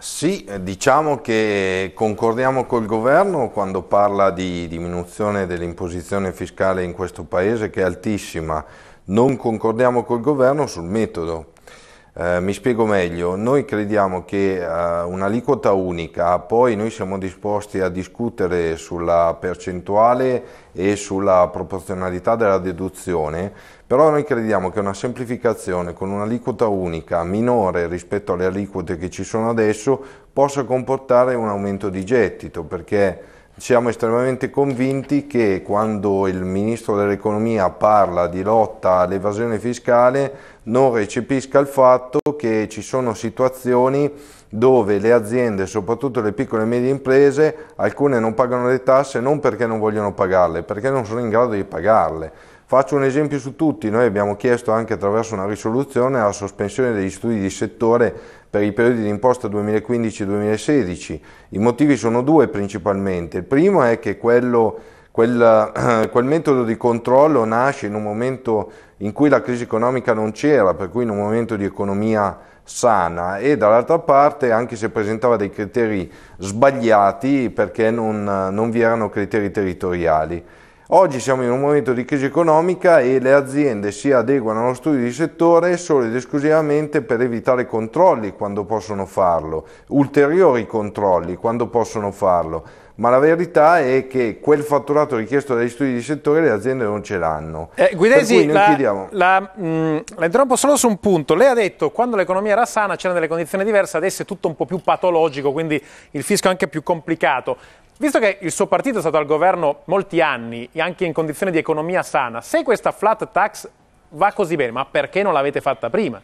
Sì, eh, diciamo che concordiamo col governo quando parla di diminuzione dell'imposizione fiscale in questo paese che è altissima, non concordiamo col governo sul metodo, eh, mi spiego meglio, noi crediamo che eh, un'aliquota unica, poi noi siamo disposti a discutere sulla percentuale e sulla proporzionalità della deduzione, però noi crediamo che una semplificazione con un'aliquota unica minore rispetto alle aliquote che ci sono adesso possa comportare un aumento di gettito perché siamo estremamente convinti che quando il Ministro dell'Economia parla di lotta all'evasione fiscale non recepisca il fatto che ci sono situazioni dove le aziende, soprattutto le piccole e medie imprese, alcune non pagano le tasse non perché non vogliono pagarle, perché non sono in grado di pagarle. Faccio un esempio su tutti, noi abbiamo chiesto anche attraverso una risoluzione la sospensione degli studi di settore per i periodi di imposta 2015-2016. I motivi sono due principalmente. Il primo è che quello, quel, quel metodo di controllo nasce in un momento in cui la crisi economica non c'era, per cui in un momento di economia sana e dall'altra parte anche se presentava dei criteri sbagliati perché non, non vi erano criteri territoriali. Oggi siamo in un momento di crisi economica e le aziende si adeguano allo studio di settore solo ed esclusivamente per evitare controlli quando possono farlo, ulteriori controlli quando possono farlo, ma la verità è che quel fatturato richiesto dagli studi di settore le aziende non ce l'hanno. Eh, Guidesi, la, chiediamo... la, mm, la interrompo solo su un punto. Lei ha detto che quando l'economia era sana c'erano delle condizioni diverse, adesso è tutto un po' più patologico, quindi il fisco è anche più complicato. Visto che il suo partito è stato al governo molti anni, e anche in condizioni di economia sana, se questa flat tax va così bene, ma perché non l'avete fatta prima?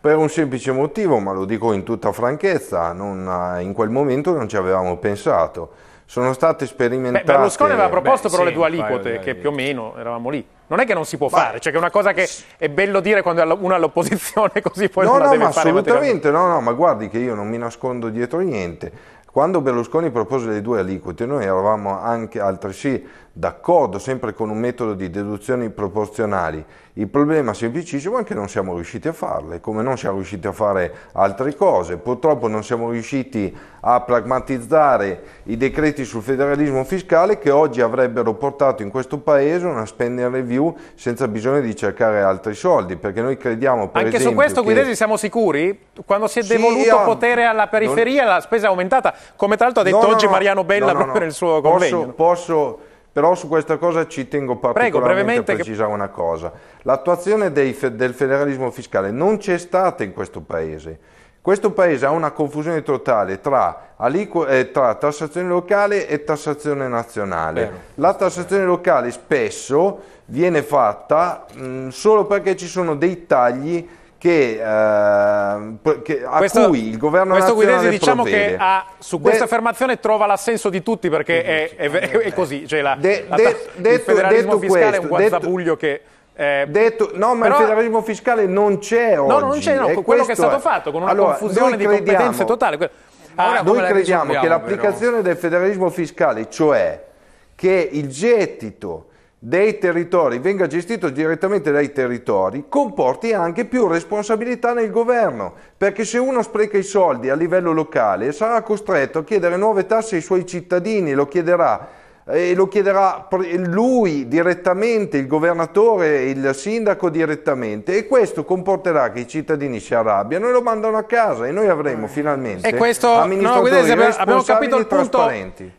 Per un semplice motivo, ma lo dico in tutta franchezza, non, eh, in quel momento non ci avevamo pensato. Sono state sperimentate... Beh, Berlusconi aveva proposto Beh, però sì, le due aliquote, che più o meno eravamo lì. Non è che non si può ma... fare, cioè che è una cosa che è bello dire quando uno è all'opposizione così poi no, non no, la deve fare. No, no, assolutamente, no, no, ma guardi che io non mi nascondo dietro niente quando Berlusconi propose le due aliquote, noi eravamo anche altresì d'accordo sempre con un metodo di deduzioni proporzionali. Il problema semplicissimo è che non siamo riusciti a farle, come non siamo riusciti a fare altre cose. Purtroppo non siamo riusciti a pragmatizzare i decreti sul federalismo fiscale che oggi avrebbero portato in questo paese una spending review senza bisogno di cercare altri soldi, perché noi crediamo per Anche esempio, su questo Guidesi siamo sicuri? Quando si è devoluto sì, ah, potere alla periferia non... la spesa è aumentata, come tra l'altro ha detto no, no, oggi Mariano Bella no, proprio nel suo convegno. Posso, posso però su questa cosa ci tengo particolarmente a precisare che... una cosa. L'attuazione fe- del federalismo fiscale non c'è stata in questo Paese. Questo Paese ha una confusione totale tra, aliqu- eh, tra tassazione locale e tassazione nazionale. Bene. La tassazione locale spesso viene fatta mh, solo perché ci sono dei tagli che, eh, che, a questo, cui il governo questo Guidesi diciamo provvede. che ha, su questa de, affermazione trova l'assenso di tutti perché è, è, è, è così cioè la, de, la, de, il detto, federalismo detto fiscale questo, è un guazzabuglio che eh, detto, no, ma però, il federalismo fiscale non c'è oggi. No, non c'è, no, quello che è stato fatto con una allora, confusione di competenze totale. Ah, noi crediamo che l'applicazione però. del federalismo fiscale, cioè che il gettito dei territori venga gestito direttamente dai territori comporti anche più responsabilità nel governo, perché se uno spreca i soldi a livello locale sarà costretto a chiedere nuove tasse ai suoi cittadini, lo chiederà e lo chiederà lui direttamente, il governatore, il sindaco direttamente e questo comporterà che i cittadini si arrabbiano e lo mandano a casa e noi avremo eh. finalmente e questo, amministratori no, abbiamo capito il punto,